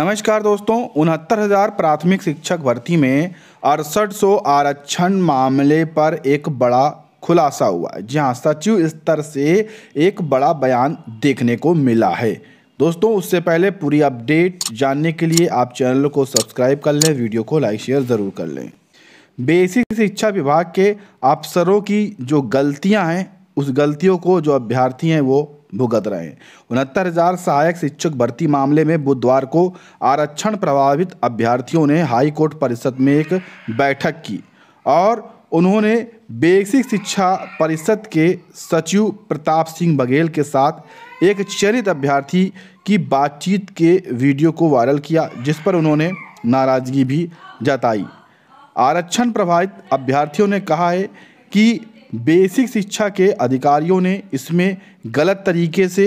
नमस्कार दोस्तों उनहत्तर हजार प्राथमिक शिक्षक भर्ती में अड़सठ सौ आरक्षण मामले पर एक बड़ा खुलासा हुआ है जहाँ सचिव स्तर से एक बड़ा बयान देखने को मिला है दोस्तों उससे पहले पूरी अपडेट जानने के लिए आप चैनल को सब्सक्राइब कर लें वीडियो को लाइक शेयर ज़रूर कर लें बेसिक शिक्षा विभाग के अफसरों की जो गलतियाँ हैं उस गलतियों को जो अभ्यर्थी हैं वो भुगत रहे हैं उनहत्तर हजार सहायक शिक्षक भर्ती मामले में बुधवार को आरक्षण प्रभावित अभ्यर्थियों ने हाईकोर्ट परिषद में एक बैठक की और उन्होंने बेसिक शिक्षा परिषद के सचिव प्रताप सिंह बघेल के साथ एक चयनित अभ्यर्थी की बातचीत के वीडियो को वायरल किया जिस पर उन्होंने नाराजगी भी जताई आरक्षण प्रभावित अभ्यर्थियों ने कहा है कि बेसिक शिक्षा के अधिकारियों ने इसमें गलत तरीके से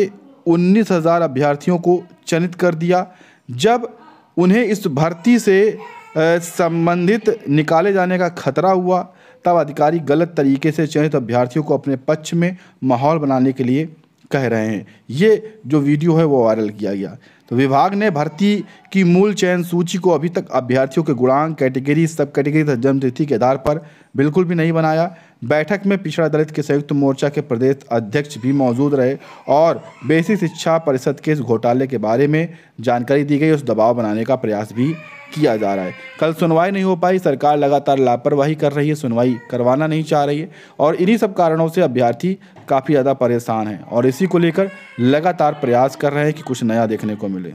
उन्नीस हज़ार अभ्यर्थियों को चयनित कर दिया जब उन्हें इस भर्ती से संबंधित निकाले जाने का खतरा हुआ तब अधिकारी गलत तरीके से चयनित अभ्यर्थियों को अपने पक्ष में माहौल बनाने के लिए कह रहे हैं ये जो वीडियो है वो वायरल किया गया तो विभाग ने भर्ती की मूल चयन सूची को अभी तक अभ्यर्थियों के गुणांग कैटेगरी सब कैटेगरी तथा जन्मतिथि के आधार पर बिल्कुल भी नहीं बनाया बैठक में पिछड़ा दलित के संयुक्त मोर्चा के प्रदेश अध्यक्ष भी मौजूद रहे और बेसिक शिक्षा परिषद के इस घोटाले के बारे में जानकारी दी गई उस दबाव बनाने का प्रयास भी किया जा रहा है कल सुनवाई नहीं हो पाई सरकार लगातार लापरवाही कर रही है सुनवाई करवाना नहीं चाह रही है और इन्हीं सब कारणों से अभ्यर्थी काफ़ी ज़्यादा परेशान हैं और इसी को लेकर लगातार प्रयास कर रहे हैं कि कुछ नया देखने को मिले